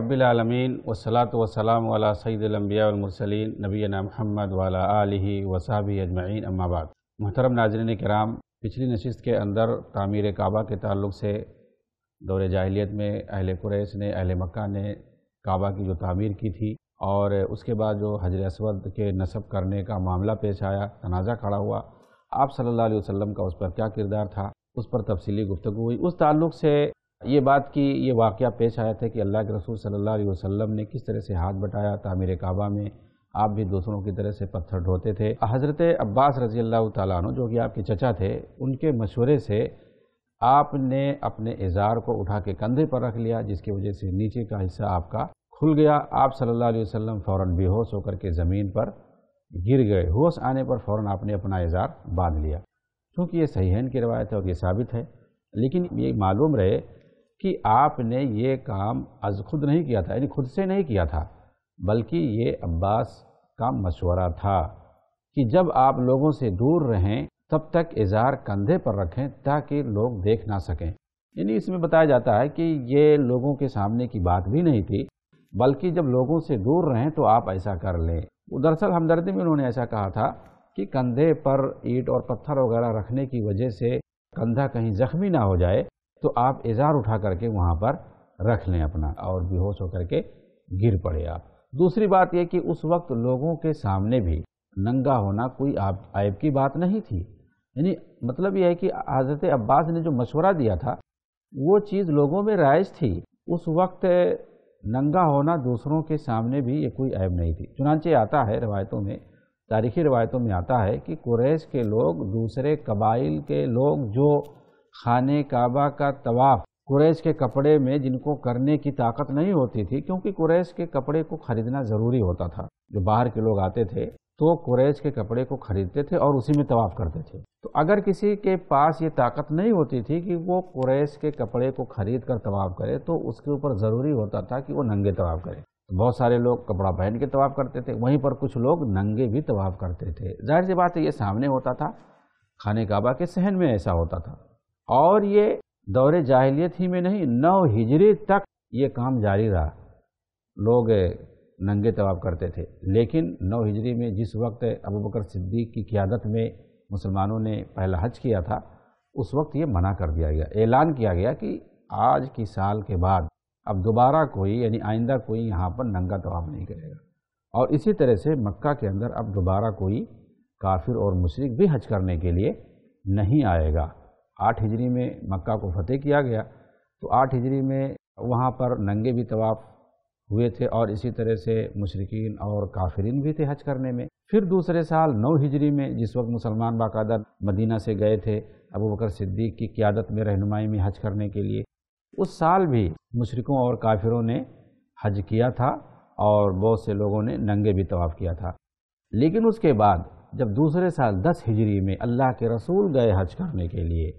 रबालमीन वसलात वसलाम वाला सईदम्बियामरसलिन नबीना महमद वाला आलि वसाबी अजमाइन अम्माबाद मोहतरम नाजरन कराम पिछली नशस्त के अंदर तामीर काबा के ताल्लुक से दौर जाहिलियत में अहल कुरैश ने अहल मक्का ने काबा की जो तामीर की थी और उसके बाद जो हजर असवद के नसब करने का मामला पेश आया तनाज़ा खड़ा हुआ आप सल्लल्लाहु अलैहि वसल्लम का उस पर क्या किरदार था उस पर तफसीली गुफ्तु हुई उस ताल्लुक़ से ये बात की ये वाक़ पेश आया था कि अल्लाह के रसूल सल्ला वसम ने किस तरह से हाथ बटाया तामिर काबा में आप भी दूसरों की तरह से पत्थर ढोते थे हज़रत अब्बास रज़ी अल्लाह तु जो कि आपके चचा थे उनके मशवरे से आपने अपने इज़ार को उठा के कंधे पर रख लिया जिसकी वजह से नीचे का हिस्सा आपका खुल गया आप सल्ला वसम फ़ौर बेहोश होकर के ज़मीन पर गिर गए होश आने पर फ़ौर आपने अपना इज़ार बांध लिया क्योंकि ये है की रवायत है और ये साबित है लेकिन ये मालूम रहे कि आपने ये काम अज खुद नहीं किया था यानी खुद से नहीं किया था बल्कि ये अब्बास का मशवरा था कि जब आप लोगों से दूर रहें तब तक इज़ार कंधे पर रखें ताकि लोग देख ना सकें यानी इसमें बताया जाता है कि ये लोगों के सामने की बात भी नहीं थी बल्कि जब लोगों से दूर रहें तो आप ऐसा कर लें दरअसल हमदर्दी में उन्होंने ऐसा कहा था कि कंधे पर ईट और पत्थर वगैरह रखने की वजह से कंधा कहीं जख्मी ना हो जाए तो आप इजार उठा करके वहाँ पर रख लें अपना और बेहोश होकर के गिर पड़े आप दूसरी बात यह कि उस वक्त लोगों के सामने भी नंगा होना कोई आप आयब की बात नहीं थी यानी मतलब यह है कि हज़रत अब्बास ने जो मशवरा दिया था वो चीज़ लोगों में राइज थी उस वक्त नंगा होना दूसरों के सामने भी ये कोई ऐब नहीं थी चुनाचे आता है रवायतों में तारीखी रवायतों में आता है कि कुरैश के लोग दूसरे कबाइल के लोग जो खाने काबा का तवाफ़ कुरैश के कपड़े में जिनको करने की ताकत नहीं होती थी क्योंकि कुरैश के कपड़े को खरीदना ज़रूरी होता था जो बाहर के लोग आते थे तो कुरैश के कपड़े को खरीदते थे और उसी में तवाफ़ करते थे तो अगर किसी के पास ये ताकत नहीं होती थी कि वो कुरैश के कपड़े को खरीद कर तवाफ़ करे तो उसके ऊपर ज़रूरी होता था कि वो नंगे तवाफ़ करे तो बहुत सारे लोग कपड़ा पहन के तवाफ़ करते थे वहीं पर कुछ लोग नंगे भी तवाफ़ करते थे जाहिर सी बात है ये सामने होता था खाने काबा के सहन में ऐसा होता था और ये दौरे जाहिलियत ही में नहीं नौ हिजरी तक ये काम जारी रहा लोग नंगे तवाब करते थे लेकिन नौ हिजरी में जिस वक्त अबू बकर सिद्दीक की क्यादत में मुसलमानों ने पहला हज किया था उस वक्त ये मना कर दिया गया ऐलान किया गया कि आज की साल के बाद अब दोबारा कोई यानी आइंदा कोई यहाँ पर नंगा तवाब नहीं करेगा और इसी तरह से मक्का के अंदर अब दोबारा कोई काफिर और मुशरक भी हज करने के लिए नहीं आएगा आठ हिजरी में मक्का को फतेह किया गया तो आठ हिजरी में वहाँ पर नंगे भी तवाफ़ हुए थे और इसी तरह से मुशरकिन और काफरीन भी थे हज करने में फिर दूसरे साल नौ हिजरी में जिस वक्त मुसलमान बाकायदा मदीना से गए थे अबू बकर सिद्दीक की क्यादत में रहनुमाई में हज करने के लिए उस साल भी मुशरकों और काफिरों ने हज किया था और बहुत से लोगों ने नंगे भी तवाफ़ किया था लेकिन उसके बाद जब दूसरे साल दस हिजरी में अल्लाह के रसूल गए हज करने के लिए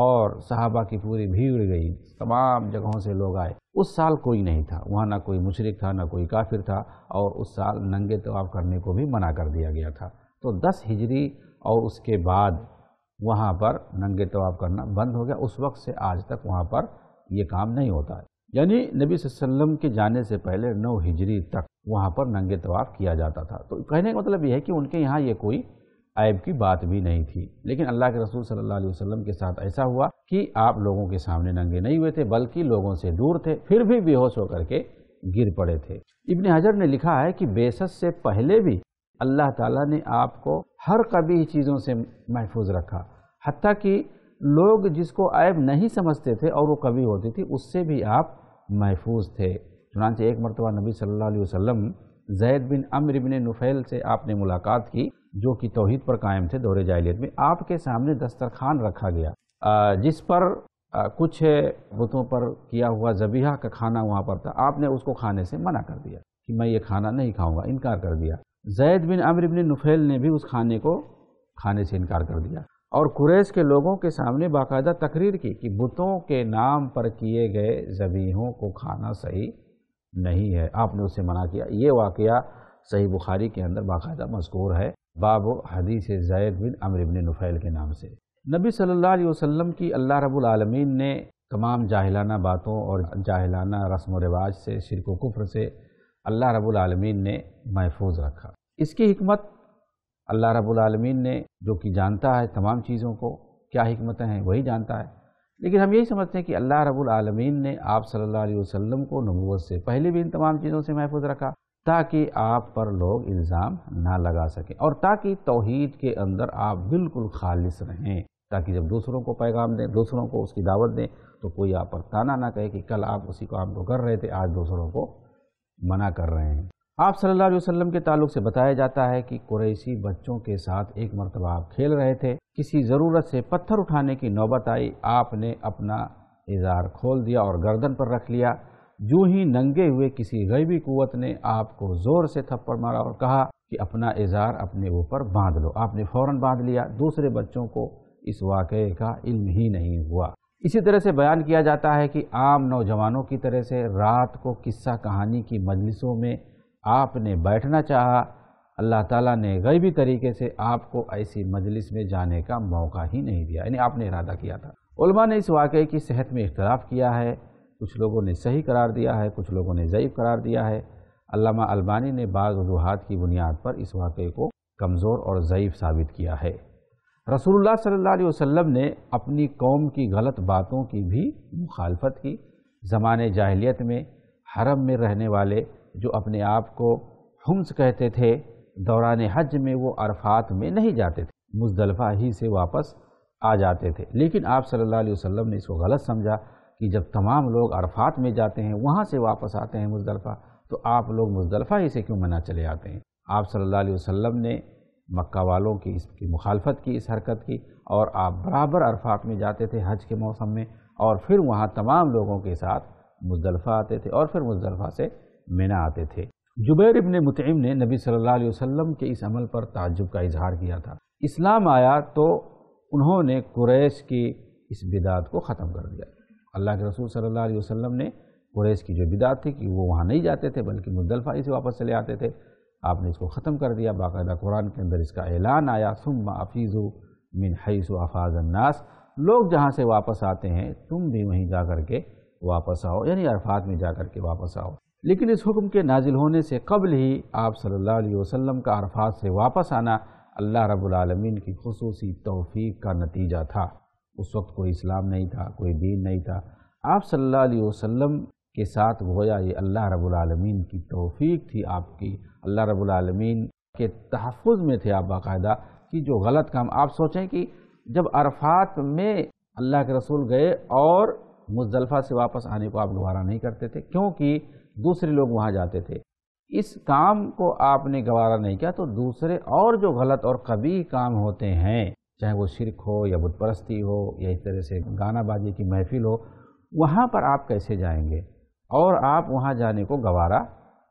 और सहाबा की पूरी भीड़ गई तमाम जगहों से लोग आए उस साल कोई नहीं था वहाँ ना कोई मुशरक था ना कोई काफिर था और उस साल नंगे तवाब करने को भी मना कर दिया गया था तो दस हिजरी और उसके बाद वहाँ पर नंगे तवाब करना बंद हो गया उस वक्त से आज तक वहाँ पर ये काम नहीं होता है यानी नबी वसल्लम के जाने से पहले नौ हिजरी तक वहाँ पर नंगे तवाफ़ किया जाता था तो कहने का मतलब यह है कि उनके यहाँ ये कोई आयब की बात भी नहीं थी लेकिन अल्लाह के रसूल सल्लल्लाहु अलैहि वसल्लम के साथ ऐसा हुआ कि आप लोगों के सामने नंगे नहीं हुए थे बल्कि लोगों से दूर थे फिर भी बेहोश होकर के गिर पड़े थे इबन हजर ने लिखा है कि बेसस से पहले भी अल्लाह ताला ने आपको हर कभी चीज़ों से महफूज रखा हती कि लोग जिसको ऐब नहीं समझते थे और वो कभी होती थी उससे भी आप महफूज थे चुनानचे एक मरतबा नबी सल्ला वसम जैद बिन अमर बिन नुफैल से आपने मुलाकात की जो कि तोहहीद पर कायम थे दौरे जाहलीत में आपके सामने दस्तरखान रखा गया जिस पर कुछ बुतों पर किया हुआ जबीहा का खाना वहाँ पर था आपने उसको खाने से मना कर दिया कि मैं ये खाना नहीं खाऊंगा इनकार कर दिया जैद बिन अमर बिन नुफेल ने भी उस खाने को खाने से इनकार कर दिया और कुरैश के लोगों के सामने बाकायदा तकरीर की कि बुतों के नाम पर किए गए जबीहों को खाना सही नहीं है आपने उससे मना किया ये वाक़ सही बुखारी के अंदर बाकायदा मशहूर है बाबो हदीस जैद बिन अमर इबन नुफ़ैल के नाम से नबी सल्लल्लाहु अलैहि वसल्लम की अल्लाह रब्बुल आलमीन ने तमाम जाहिलाना बातों और जाहिलाना रस्म व रिवाज से शिरक कुफ्र से अल्लाह रब्बुल आलमीन ने महफूज रखा इसकी हमत अल्लाह रब्बुल आलमीन ने जो कि जानता है तमाम चीज़ों को क्या हमतें हैं वही जानता है लेकिन हम यही समझते हैं कि अल्लाह रब्बुल आलमीन ने आप सल्लल्लाहु अलैहि वसल्लम को नबूवत से पहले भी इन तमाम चीज़ों से महफूज रखा ताकि आप पर लोग इल्ज़ाम ना लगा सकें और ताकि तोहहीद के अंदर आप बिल्कुल खालिस रहें ताकि जब दूसरों को पैगाम दें दूसरों को उसकी दावत दें तो कोई आप पर ताना ना कहे कि कल आप उसी काम को कर रहे थे आज दूसरों को मना कर रहे हैं आप सल्लल्लाहु अलैहि वसल्लम के ताल्लुक से बताया जाता है कि कुरैसी बच्चों के साथ एक मरतबा आप खेल रहे थे किसी ज़रूरत से पत्थर उठाने की नौबत आई आपने अपना इजार खोल दिया और गर्दन पर रख लिया यूं ही नंगे हुए किसी गैबी कुत ने आपको ज़ोर से थप्पड़ मारा और कहा कि अपना इज़ार अपने ऊपर बांध लो आपने फ़ौर बांध लिया दूसरे बच्चों को इस वाक़े का इल्म ही नहीं हुआ इसी तरह से बयान किया जाता है कि आम नौजवानों की तरह से रात को किस्सा कहानी की मजलिसों में आपने बैठना चाहा अल्लाह ताला ने गैबी तरीके से आपको ऐसी मजलिस में जाने का मौका ही नहीं दिया यानी आपने इरादा किया था उलमा ने इस वाक़े की सेहत में इख्तलाफ किया है कुछ लोगों ने सही करार दिया है कुछ लोगों ने ज़यीफ़ करार दिया है अल्लामा अल्बानी ने बाज़ वजूहत की बुनियाद पर इस वाक़े को कमज़ोर और ज़यीफ़ साबित किया है रसूलुल्लाह सल्लल्लाहु अलैहि वसल्लम ने अपनी कौम की गलत बातों की भी मुखालफत की ज़माने जाहलीत में हरम में रहने वाले जो अपने आप को हमस कहते थे दौरान हज में वो अरफात में नहीं जाते थे मुजदलफ़ा ही से वापस आ जाते थे लेकिन आप सल्लल्लाहु अलैहि वसल्लम ने इसको गलत समझा कि जब तमाम लोग अरफात में जाते हैं वहाँ से वापस आते हैं मुजदलफ़ा तो आप लोग मुजदलफ़ा ही से क्यों मना चले आते हैं आप सल्लल्लाहु अलैहि वसल्लम ने मक्का वालों की इसकी मुखालफत की इस हरकत की और आप बराबर अरफात में जाते थे हज के मौसम में और फिर वहाँ तमाम लोगों के साथ मुजदलफ़ा आते थे और फिर मुजदलफ़ा से मना आते थे जुबैर इबन मुतम ने नबी सल्लल्लाहु अलैहि वसल्लम के इस अमल पर ताजुब का इजहार किया था इस्लाम आया तो उन्होंने कुरैश की इस बिदात को ख़त्म कर दिया अल्लाह के रसूल सल्लल्लाहु अलैहि वसल्लम ने कुरैश की जो बिदात थी कि वो वहाँ नहीं जाते थे बल्कि मुजदलफ़ा ही से वापस चले आते थे आपने इसको ख़त्म कर दिया बाकायदा कुरान के अंदर इसका ऐलान आया सुम अफ़ीज़ मिन हईस अन्नास लोग जहाँ से वापस आते हैं तुम भी वहीं जा कर के वापस आओ यानी अरफात में जा कर के वापस आओ लेकिन इस हुक्म के नाजिल होने से कबल ही आप सल्लल्लाहु अलैहि वसल्लम का अरफात से वापस आना अल्लाह रब्बुल रबालमीन की खसूसी तोफ़ी का नतीजा था उस वक्त कोई इस्लाम नहीं था कोई दीन नहीं था आप सल्लल्लाहु अलैहि वसल्लम के साथ गोया ये अल्लाह रब्बुल रबालमीन की तौफीक थी आपकी अल्लाह रब्बुल रबालमीन के तहफ़ में थे आप बाकायदा कि जो गलत काम आप सोचें कि जब अरफात में अल्लाह के रसूल गए और मुजलफ़ा से वापस आने को आप गवारा नहीं करते थे क्योंकि दूसरे लोग वहाँ जाते थे इस काम को आपने गवारा नहीं किया तो दूसरे और जो गलत और कभी काम होते हैं चाहे वो शिरक हो या बुत परस्ती हो या इस तरह से गाना बाजी की महफिल हो वहाँ पर आप कैसे जाएंगे और आप वहाँ जाने को गवारा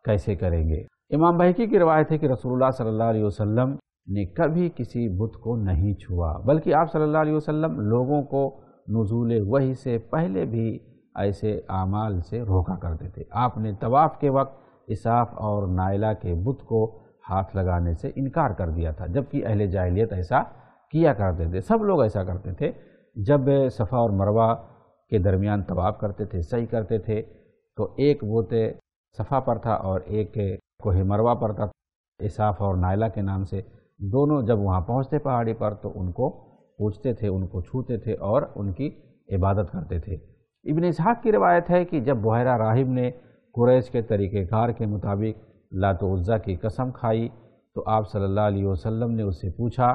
कैसे करेंगे इमाम बहकी की रवायत है कि रसूलुल्लाह सल्लल्लाहु अलैहि वसल्लम ने कभी किसी बुत को नहीं छुआ बल्कि आप सल्लल्लाहु अलैहि वसल्लम लोगों को नजूल वही से पहले भी ऐसे आमाल से रोका करते थे आपने तवाफ़ के वक्त इसाफ और नायला के बुत को हाथ लगाने से इनकार कर दिया था जबकि अहल जाहिलियत ऐसा किया करते थे सब लोग ऐसा करते थे जब सफ़ा और मरवा के दरमियान तवाब करते थे सही करते थे तो एक बोते सफ़ा पर था और एक कोहे मरवा पर था इसाफ और नायला के नाम से दोनों जब वहाँ पहुँचते पहाड़ी पर तो उनको पूछते थे उनको छूते थे और उनकी इबादत करते थे इबन इसहाक की रवायत है कि जब बहरा राहिब ने कुरैश के तरीक़ार के मुताबिक लात उज़्ज़ा की कसम खाई तो आप सल्लल्लाहु अलैहि वसल्लम ने उससे पूछा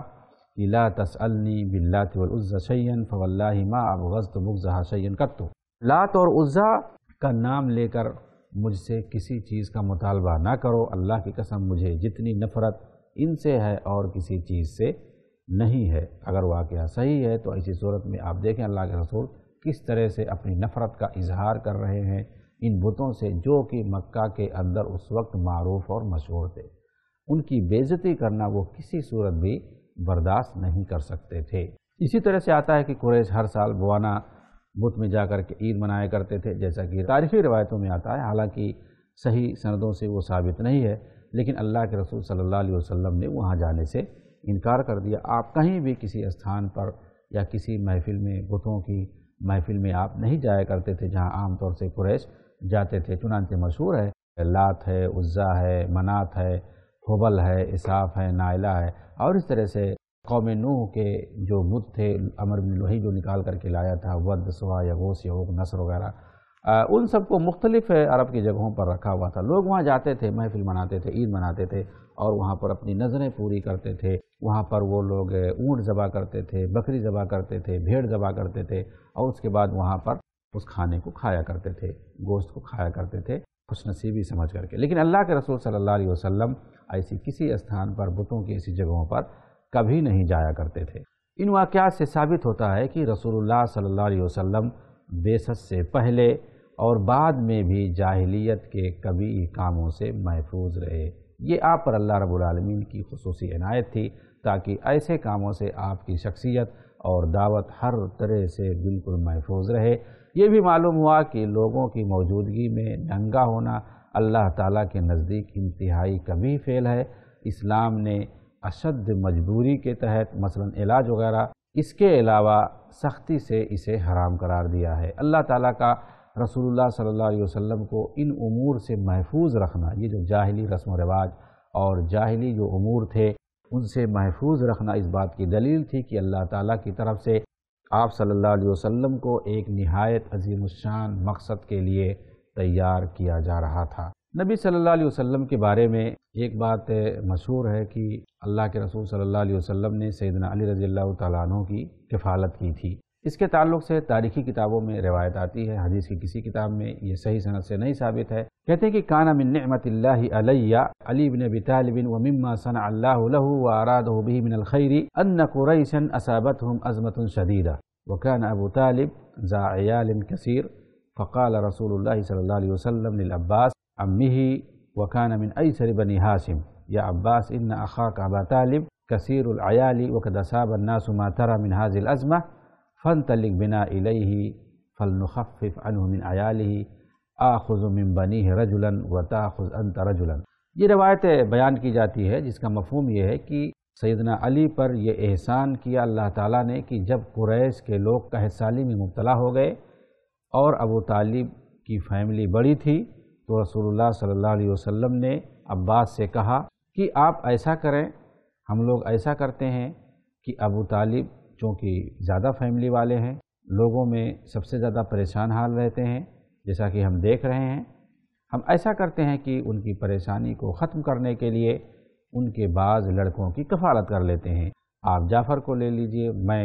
कि ला तसअलनी बिल्लात वलज़ा शैन फ़वल्ला माँ अब मुगज़ा शैन कत्तु लात और उज्जा का नाम लेकर मुझसे किसी चीज़ का मुतालबा ना करो अल्लाह की कसम मुझे जितनी नफ़रत इनसे है और किसी चीज़ से नहीं है अगर वाक़ सही है तो ऐसी सूरत में आप देखें अल्लाह के रसूल किस तरह से अपनी नफ़रत का इजहार कर रहे हैं इन बुतों से जो कि मक्का के अंदर उस वक्त मरूफ और मशहूर थे उनकी बेज़ती करना वो किसी सूरत भी बर्दाश्त नहीं कर सकते थे इसी तरह से आता है कि कुरैश हर साल बुआना बुत में जाकर के ईद मनाया करते थे जैसा कि तारीखी रवायतों में आता है हालांकि सही सनदों से वो साबित नहीं है लेकिन अल्लाह के रसूल सल्लल्लाहु अलैहि वसल्लम ने वहाँ जाने से इनकार कर दिया आप कहीं भी किसी स्थान पर या किसी महफिल में बुतों की महफिल में आप नहीं जाया करते थे जहाँ आमतौर से कुरैश जाते थे चुनानते मशहूर है लात है उज्जा है मनात है होबल है इसाफ है नायला है और इस तरह से कौम नूह के जो मुद थे अमर बिन लोही जो निकाल करके लाया था वद सुहा यगोस यहोक नसर वगैरह उन सबको मुख्तलिफ अरब की जगहों पर रखा हुआ था लोग वहाँ जाते थे महफिल मनाते थे ईद मनाते थे और वहाँ पर अपनी नज़रें पूरी करते थे वहाँ पर वो लोग ऊँट ज़बा करते थे बकरी ज़बा करते थे भेड़ ज़बा करते थे और उसके बाद वहाँ पर उस खाने को खाया करते थे गोश्त को खाया करते थे खुश नसीबी समझ करके लेकिन अल्लाह के रसूल सल्लल्लाहु अलैहि वसल्लम ऐसी किसी स्थान पर बुतों की ऐसी जगहों पर कभी नहीं जाया करते थे इन वाक़ात से साबित होता है कि रसूलुल्लाह सल्लल्लाहु अलैहि वसल्लम बेसत से पहले और बाद में भी जाहिलियत के कभी कामों से महफूज रहे ये आप पर अल्लाह रबालमीन की खसूस इनायत थी ताकि ऐसे कामों से आपकी शख्सियत और दावत हर तरह से बिल्कुल महफूज रहे ये भी मालूम हुआ कि लोगों की मौजूदगी में नंगा होना अल्लाह ताला के नज़दीक इंतहाई कभी फेल है इस्लाम ने अशद मजबूरी के तहत मसलन इलाज वगैरह इसके अलावा सख्ती से इसे हराम करार दिया है अल्लाह ताला का रसूलुल्लाह सल्लल्लाहु अलैहि वसल्लम को इन उमूर से महफूज रखना ये जो जाहली रस्म रिवाज और जाहली जो अमूर थे उनसे महफूज रखना इस बात की दलील थी कि अल्लाह ताला की तरफ से आप सल्लल्लाहु अलैहि वसल्लम को एक नहायत अजीमशान मकसद के लिए तैयार किया जा रहा था नबी सल्लल्लाहु अलैहि वसल्लम के बारे में एक बात मशहूर है कि अल्लाह के रसूल सल्लल्लाहु अलैहि वसल्लम ने सैदना अली रज़ी तु की कफ़ालत की थी इसके ताल्लुक से तारीखी किताबों में रवायत आती है हदीस की किसी किताब में ये सही सनत से नहीं साबित है कहते हैं कि काना मिन नमतिल्ला अली बिन अबी तालिबिन व मम्मा सन अल्लाह व आराद भी मिन अलखैरी अन्न कुरैसन असाबत हम अजमत शदीदा वकान अबू तालिब ज़ायालम कसीर फ़काल रसूल सल्ला वसलम लब्बास अम्मी वकान मिन ऐसर बनी हासिम या अब्बास इन अखा का अबा तालिब कसीर अयाली वकद असाब नासुमा तरा मिन हाजिल अज़मा फ़न तलिक बिना इलही फ़ल नखफ़ अनहमिन आयाली आखुज़मिन बनी रजुलन व ताखुज़ अन तरजुलन ये रवायत बयान की जाती है जिसका मफहम यह है कि सैदना अली पर यह एहसान किया अल्लाह ताला ने कि जब कुरैश के लोग कहसाली में मुबतला हो गए और अबू तालिब की फैमिली बड़ी थी तो रसूलुल्लाह सल्लल्लाहु अलैहि वसल्लम ने अब्बास से कहा कि आप ऐसा करें हम लोग ऐसा करते हैं कि अबू तालिब चूँकि ज़्यादा फैमिली वाले हैं लोगों में सबसे ज़्यादा परेशान हाल रहते हैं जैसा कि हम देख रहे हैं हम ऐसा करते हैं कि उनकी परेशानी को ख़त्म करने के लिए उनके बाद लड़कों की कफालत कर लेते हैं आप जाफ़र को ले लीजिए मैं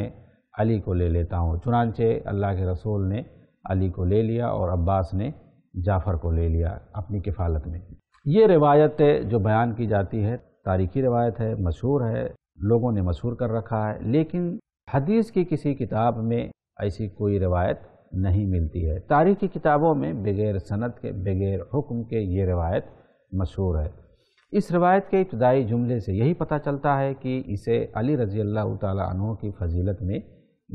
अली को ले लेता हूँ चुनानचे अल्लाह के रसूल ने अली को ले लिया और अब्बास ने जाफ़र को ले लिया अपनी किफ़ालत में ये रिवायत जो बयान की जाती है तारीखी रिवायत है मशहूर है लोगों ने मशहूर कर रखा है लेकिन हदीस की किसी किताब में ऐसी कोई रवायत नहीं मिलती है तारीख की किताबों में बगैर सनत के बगैर हुक्म के ये रवायत मशहूर है इस रवायत के इब्तदाई जुमले से यही पता चलता है कि इसे अली रजी अल्लाह तहों की फजीलत में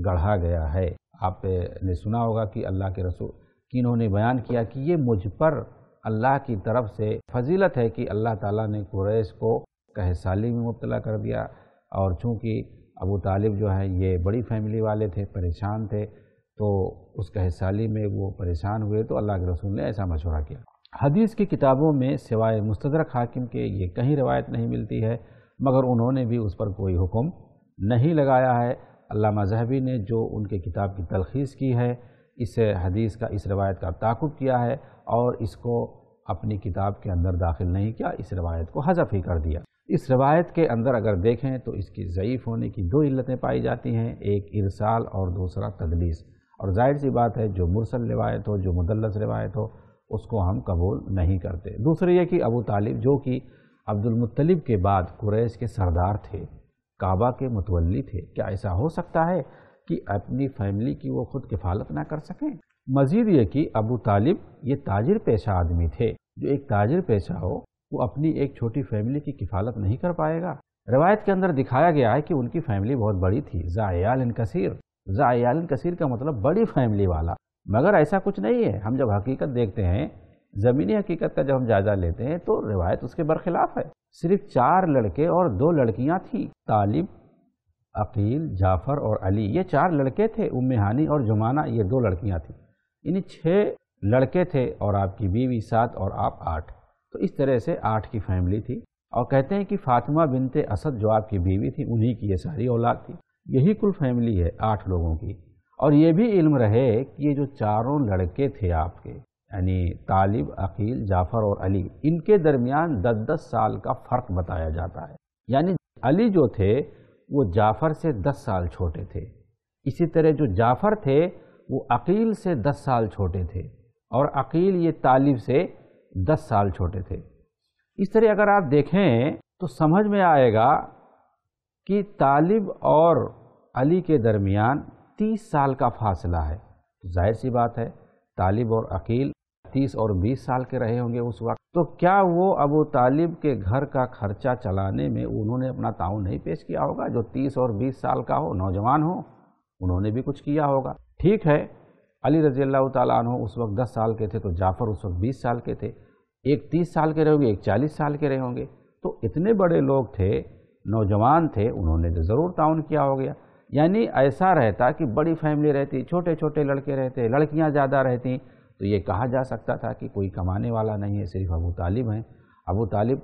गढ़ा गया है आपने सुना होगा कि अल्लाह के रसूल कि इन्होंने बयान किया कि ये मुझ पर अल्लाह की तरफ से फजीलत है कि अल्लाह ताला ने कुरैश को कहसाली में मुबतला कर दिया और चूँकि अबू तालिब जो है ये बड़ी फैमिली वाले थे परेशान थे तो उस कहसाली में वो परेशान हुए तो अल्लाह के रसूल ने ऐसा मशवरा किया हदीस की किताबों में सिवाय मुस्तरक हाकिम के ये कहीं रवायत नहीं मिलती है मगर उन्होंने भी उस पर कोई हुक्म नहीं लगाया है अल्लाह जहबी ने जो उनके किताब की तलखीस की है इस हदीस का इस रवायत का ताकुब किया है और इसको अपनी किताब के अंदर दाखिल नहीं किया इस रवायत को हजफ ही कर दिया इस रवायत के अंदर अगर देखें तो इसकी ज़यीफ़ होने की दो इल्लतें पाई जाती हैं एक इरसाल और दूसरा तदलीस और जाहिर सी बात है जो मुरसल रिवायत हो जो मुदलस रिवायत हो उसको हम कबूल नहीं करते दूसरी ये कि अबू तालिब जो कि अब्दुलमतलब के बाद कुरैश के सरदार थे काबा के मुतवली थे क्या ऐसा हो सकता है कि अपनी फैमिली की वो खुद किफालत ना कर सकें मज़ीद ये कि अबू तालिब ये ताजिर पेशा आदमी थे जो एक ताजिर पेशा हो वो अपनी एक छोटी फैमिली की किफालत नहीं कर पाएगा रवायत के अंदर दिखाया गया है कि उनकी फैमिली बहुत बड़ी थी ज़ायाल इन कसीर ज़ायाल इन कसीर का मतलब बड़ी फैमिली वाला मगर ऐसा कुछ नहीं है हम जब हकीकत देखते हैं ज़मीनी हकीकत का जब हम जायज़ा लेते हैं तो रिवायत उसके बरखिलाफ है सिर्फ चार लड़के और दो लड़कियां थीं तालिब अकील जाफ़र और अली ये चार लड़के थे उम्मेहानी और जुमाना ये दो लड़कियां थीं इन छः लड़के थे और आपकी बीवी सात और आप आठ तो इस तरह से आठ की फैमिली थी और कहते हैं कि फातिमा बिनते असद जो आपकी बीवी थी उन्हीं की ये सारी औलाद थी यही कुल फैमिली है आठ लोगों की और ये भी इल्म रहे कि ये जो चारों लड़के थे आपके यानी तालिब अकील जाफ़र और अली इनके दरमियान दस दस साल का फ़र्क बताया जाता है यानी अली जो थे वो जाफ़र से दस साल छोटे थे इसी तरह जो जाफ़र थे वो अकील से दस साल छोटे थे और अकील ये तालिब से दस साल छोटे थे इस तरह अगर आप देखें तो समझ में आएगा कि तालिब और अली के दरमियान तीस साल का फासला है तो जाहिर सी बात है तालिब और अकील तीस और बीस साल के रहे होंगे उस वक्त तो क्या वो अबू तालिब के घर का खर्चा चलाने में उन्होंने अपना ताउन नहीं पेश किया होगा जो तीस और बीस साल का हो नौजवान हो उन्होंने भी कुछ किया होगा ठीक है अली रजी तु उस वक्त दस साल के थे तो जाफ़र उस वक्त बीस साल के थे एक तीस साल के रहे होंगे एक चालीस साल के रहे होंगे तो इतने बड़े लोग थे नौजवान थे उन्होंने तो ज़रूर ताउन किया हो गया यानी ऐसा रहता कि बड़ी फैमिली रहती छोटे छोटे लड़के रहते लड़कियां ज़्यादा रहती तो ये कहा जा सकता था कि कोई कमाने वाला नहीं है सिर्फ अबू तालिब हैं अबू तालिब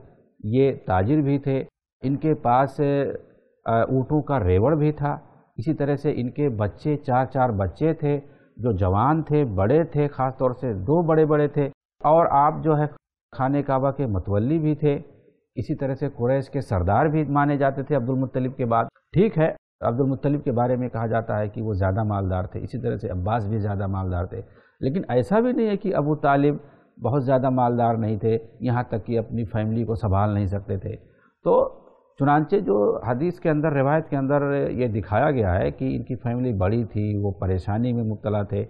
ये ताजिर भी थे इनके पास ऊँटों का रेवड़ भी था इसी तरह से इनके बच्चे चार चार बच्चे थे जो जवान थे बड़े थे ख़ास तौर से दो बड़े बड़े थे और आप जो है खाने काबा के मतवली भी थे इसी तरह से कुरैश के सरदार भी माने जाते थे अब्दुल मुत्तलिब के बाद ठीक है अब्दुल मुत्तलिब के बारे में कहा जाता है कि वो ज़्यादा मालदार थे इसी तरह से अब्बास भी ज़्यादा मालदार थे लेकिन ऐसा भी नहीं है कि अबू तालिब बहुत ज़्यादा मालदार नहीं थे यहाँ तक कि अपनी फैमिली को संभाल नहीं सकते थे तो चुनानचे जो हदीस के अंदर रिवायत के अंदर ये दिखाया गया है कि इनकी फैमिली बड़ी थी वो परेशानी में मुबतला थे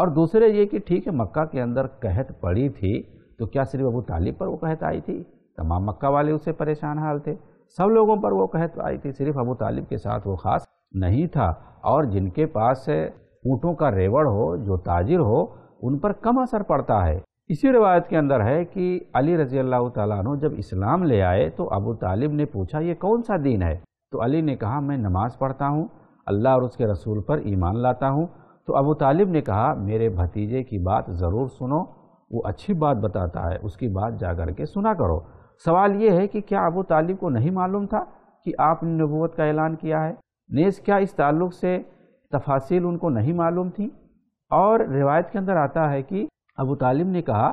और दूसरे ये कि ठीक है मक्का के अंदर कहत पड़ी थी तो क्या सिर्फ अबू तालिब पर वो कहत आई थी तमाम मक्का वाले उससे परेशान हाल थे सब लोगों पर वो कहत आई थी सिर्फ अबू तालिब के साथ वो ख़ास नहीं था और जिनके पास ऊँटों का रेवड़ हो जो ताजिर हो उन पर कम असर पड़ता है इसी रिवायत के अंदर है कि अली रजी अल्लाह तु जब इस्लाम ले आए तो अबू तालिब ने पूछा ये कौन सा दीन है तो अली ने कहा मैं नमाज़ पढ़ता हूँ अल्लाह और उसके रसूल पर ईमान लाता हूँ तो अबू तालिब ने कहा मेरे भतीजे की बात ज़रूर सुनो वो अच्छी बात बताता है उसकी बात जा कर के सुना करो सवाल ये है कि क्या अबू तालिब को नहीं मालूम था कि आपने नबूत का ऐलान किया है नेस क्या इस ताल्लुक़ से तफासिल उनको नहीं मालूम थी और रिवायत के अंदर आता है कि अबू तालिब ने कहा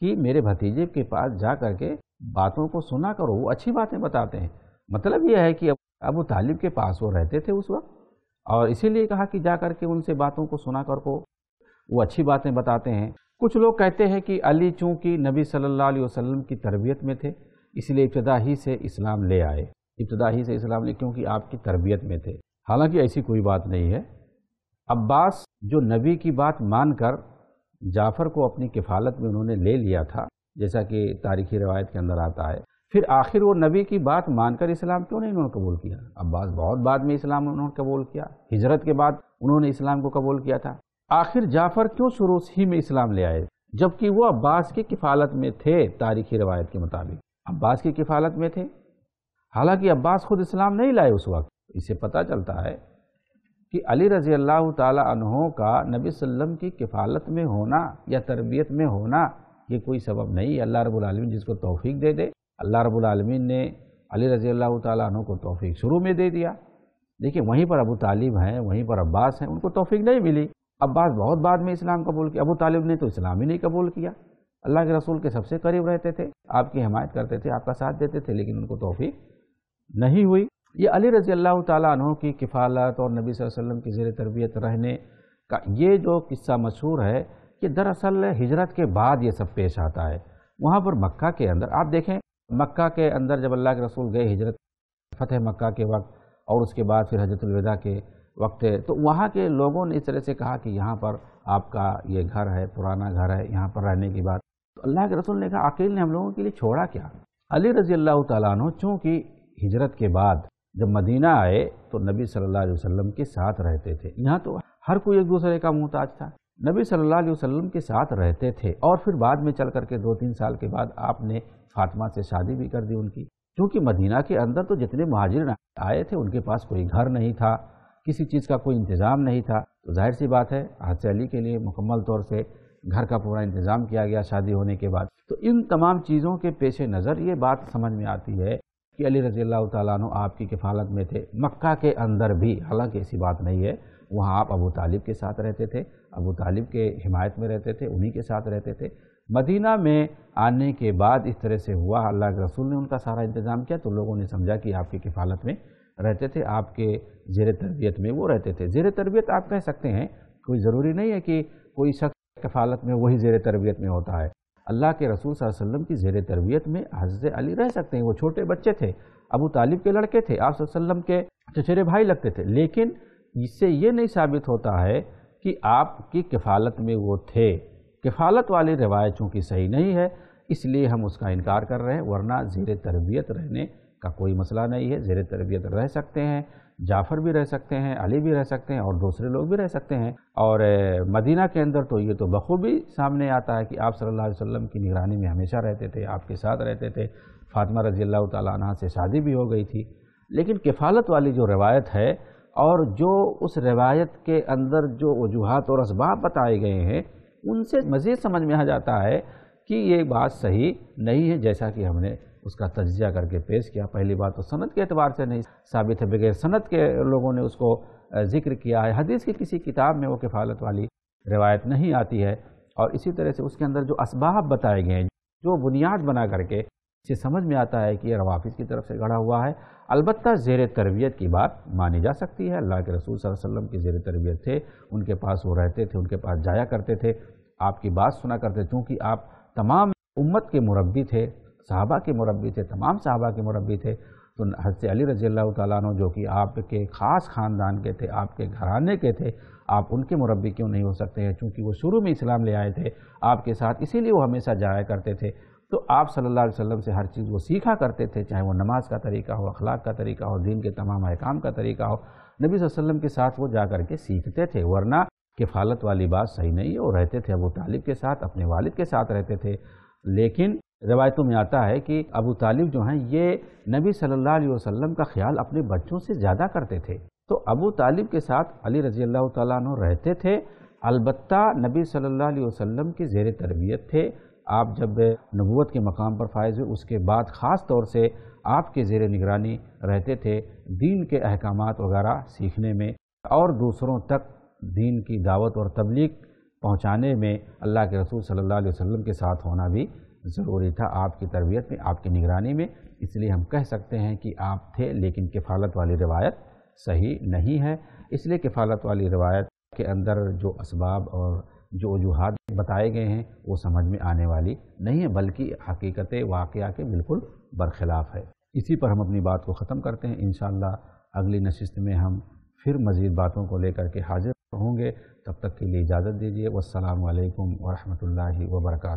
कि मेरे भतीजे के पास जा कर के बातों को सुना करो वो अच्छी बातें बताते हैं मतलब यह है कि अबू तालिब के पास वो रहते थे उस वक्त और इसीलिए कहा कि जा कर के उनसे बातों को सुना कर को वो अच्छी बातें बताते हैं कुछ लोग कहते हैं कि अली चूँकि नबी सल्लल्लाहु अलैहि वसल्लम की तरबियत में थे इसलिए इब्तदा ही से इस्लाम ले आए इब्तदा ही से इस्लाम ले क्योंकि आपकी तरबियत में थे हालांकि ऐसी कोई बात नहीं है अब्बास जो नबी की बात मानकर जाफ़र को अपनी किफ़ालत में उन्होंने ले लिया था जैसा कि तारीखी रवायत के अंदर आता है फिर आखिर वो नबी की बात मानकर इस्लाम क्यों नहीं उन्होंने कबूल किया अब्बास बहुत बाद में इस्लाम उन्होंने कबूल किया हिजरत के बाद उन्होंने इस्लाम को कबूल किया था आखिर जाफर क्यों सुरूस ही में इस्लाम ले आए जबकि वो अब्बास की किफालत में थे तारीखी रवायत के मुताबिक अब्बास की किफालत में थे हालांकि अब्बास खुद इस्लाम नहीं लाए उस वक्त इसे पता चलता है कि अली रज़ी अल्लाह तहों का नबी वसम की किफ़ालत में होना या तरबियत में होना ये कोई सबब नहीं अल्लाह रबालमीन जिसको तोफ़ी दे दे अल्लाह रबालमीन ने अली रज़ी अल्लाह तहों को तोफ़ी शुरू में दे दिया देखिए वहीं पर अबू तालिब हैं वहीं पर अब्बास हैं उनको तोफ़ी नहीं मिली अब्बास बहुत बाद में इस्लाम कबूल किया अबू तालिब ने तो इस्लाम ही नहीं कबूल किया अल्लाह के रसूल के सबसे करीब रहते थे आपकी हमायत करते थे आपका साथ देते थे लेकिन उनको तोफ़ी नहीं हुई ये अली रजी अल्लाह तु की किफ़ालत और नबी वसल्लम की जेर तरबियत रहने का ये जो किस्सा मशहूर है कि दरअसल हिजरत के बाद ये सब पेश आता है वहाँ पर मक्का के अंदर आप देखें मक्का के अंदर जब अल्लाह के रसूल गए हिजरत फतेह मक्का के वक्त और उसके बाद फिर हजरतलविदा के वक्त है तो वहाँ के लोगों ने इस तरह से कहा कि यहाँ पर आपका ये घर है पुराना घर है यहाँ पर रहने की बात तो अल्लाह के रसूल ने कहा अकेले ने हम लोगों के लिए छोड़ा क्या अली रजी अल्लाह तु चूँकि हिजरत के बाद जब मदीना आए तो नबी सल्लल्लाहु अलैहि वसल्लम के साथ रहते थे यहाँ तो हर कोई एक दूसरे का मोहताज था नबी सल्लल्लाहु अलैहि वसल्लम के साथ रहते थे और फिर बाद में चल करके दो तीन साल के बाद आपने फातिमा से शादी भी कर दी उनकी क्योंकि मदीना के अंदर तो जितने महाजिर आए थे उनके पास कोई घर नहीं था किसी चीज़ का कोई इंतज़ाम नहीं था तो जाहिर सी बात है हादसे अली के लिए मुकम्मल तौर से घर का पूरा इंतज़ाम किया गया शादी होने के बाद तो इन तमाम चीज़ों के पेश नज़र ये बात समझ में आती है कि अली रजी अल्लाह आपकी किफ़ालत में थे मक्का के अंदर भी हालांकि ऐसी बात नहीं है वहाँ आप अबू तालिब के साथ रहते थे अबू तालिब के हिमायत में रहते थे उन्हीं के साथ रहते थे मदीना में आने के बाद इस तरह से हुआ अल्लाह के रसूल ने उनका सारा इंतज़ाम किया तो लोगों ने समझा कि आपकी किफ़ालत में रहते थे आपके जेर तरबियत में वो रहते थे जेर तरबियत आप कह सकते हैं कोई ज़रूरी नहीं है कि कोई शख्स कफालत में वही जेर तरबियत में होता है अल्लाह के रसूल वसल्लम की जेर तरबियत में हज़रत अली रह सकते हैं वो छोटे बच्चे थे अबू तालिब के लड़के थे आप वसल्लम के चचेरे भाई लगते थे लेकिन इससे ये नहीं साबित होता है कि आपकी किफ़ालत में वो थे किफ़ालत वाली रिवायत चूँकि सही नहीं है इसलिए हम उसका इनकार कर रहे हैं वरना जेर तरबियत रहने का कोई मसला नहीं है जेर तरबियत रह सकते हैं जाफ़र भी रह सकते हैं अली भी रह सकते हैं और दूसरे लोग भी रह सकते हैं और मदीना के अंदर तो ये तो बखूबी सामने आता है कि आप सल्लल्लाहु अलैहि वसल्लम की निगरानी में हमेशा रहते थे आपके साथ रहते थे फातिमा रजी अल्लाह तह से शादी भी हो गई थी लेकिन किफ़ालत वाली जो रवायत है और जो उस रवायत के अंदर जो वजूहत और इसबाब बताए गए हैं उनसे मज़ीद समझ में आ जाता है कि ये बात सही नहीं है जैसा कि हमने उसका तजिया करके पेश किया पहली बार तो सनत के अतबार से नहीं साबित है बगैर सनत के लोगों ने उसको जिक्र किया है हदीस की किसी किताब में वो किफ़ालत वाली रिवायत नहीं आती है और इसी तरह से उसके अंदर जो इसबाब बताए गए हैं जो बुनियाद बना करके इसे समझ में आता है कि यह रवाफिस की तरफ से गढ़ा हुआ है अलबत् जेर तरबियत की बात मानी जा सकती है अल्लाह के रसूल वसम की जेर तरबियत थे उनके पास वो रहते थे उनके पास जाया करते थे आपकी बात सुना करते चूँकि आप तमाम उम्मत के मुरबी थे साहबा के मुरबी थे तमाम साहबा के मुरबी थे तो हज़रत अली रजी अल्लाह तु जो कि आपके ख़ास ख़ानदान के थे आपके घराने के थे आप उनके मुरबी क्यों नहीं हो सकते हैं चूँकि वो शुरू में इस्लाम ले आए थे आपके साथ इसीलिए वो हमेशा जाया करते थे तो आप सल्ला वसम से हर चीज़ वो सीखा करते थे चाहे वो नमाज़ का तरीका हो अखलाक का तरीका हो दीन के तमाम अहकाम का तरीका हो नबी वसल्लम के साथ वो जा कर के सीखते थे वरना किफ़ालत वाली बात सही नहीं है वो रहते थे वो तालिब के साथ अपने वालिद के साथ रहते थे लेकिन रवायतों में आता है कि अबू तालिब जो हैं ये नबी सल्लल्लाहु अलैहि वसल्लम का ख्याल अपने बच्चों से ज़्यादा करते थे तो अबू तालिब के साथ अली रजी अल्लाह तु रहते थे अलबत् नबी सल्लल्लाहु अलैहि वसल्लम के जेर तरबियत थे आप जब नबूत के मकाम पर फायज हुए उसके बाद ख़ास तौर से आपके जेर निगरानी रहते थे दीन के अहकाम वगैरह सीखने में और दूसरों तक दीन की दावत और तबलीग पहुँचाने में अल्लाह के रसूल सल्लल्लाहु अलैहि वसल्लम के साथ होना भी ज़रूरी था आपकी तरबियत में आपकी निगरानी में इसलिए हम कह सकते हैं कि आप थे लेकिन किफ़ालत वाली रवायत सही नहीं है इसलिए किफ़ालत वाली रिवायत के अंदर जो इसबाब और जो वजूहत बताए गए हैं वो समझ में आने वाली नहीं है बल्कि हकीकत वाक़ के बिल्कुल बरखिलाफ़ है इसी पर हम अपनी बात को ख़त्म करते हैं इन अगली नशस्त में हम फिर मज़ीद बातों को लेकर के हाजिर होंगे तब तक के लिए इजाज़त दीजिए वालकम वरहमल वर्का